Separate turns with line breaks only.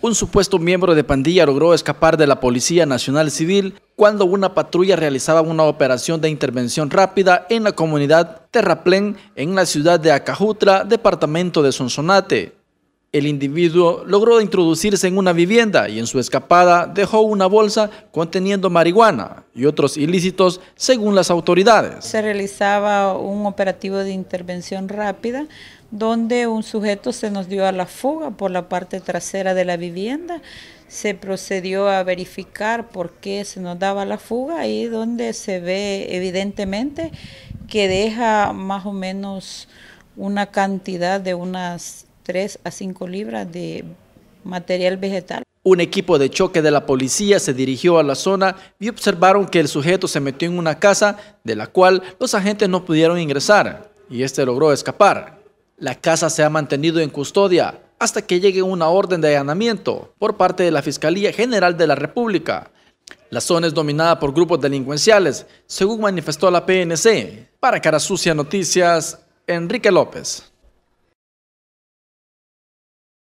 Un supuesto miembro de pandilla logró escapar de la Policía Nacional Civil cuando una patrulla realizaba una operación de intervención rápida en la comunidad Terraplén en la ciudad de Acajutla, departamento de Sonsonate. El individuo logró introducirse en una vivienda y en su escapada dejó una bolsa conteniendo marihuana y otros ilícitos según las autoridades.
Se realizaba un operativo de intervención rápida donde un sujeto se nos dio a la fuga por la parte trasera de la vivienda. Se procedió a verificar por qué se nos daba la fuga y donde se ve evidentemente que deja más o menos una cantidad de unas 3 a 5 libras de material vegetal.
Un equipo de choque de la policía se dirigió a la zona y observaron que el sujeto se metió en una casa de la cual los agentes no pudieron ingresar y este logró escapar. La casa se ha mantenido en custodia hasta que llegue una orden de allanamiento por parte de la Fiscalía General de la República. La zona es dominada por grupos delincuenciales, según manifestó la PNC. Para Cara Sucia Noticias, Enrique López.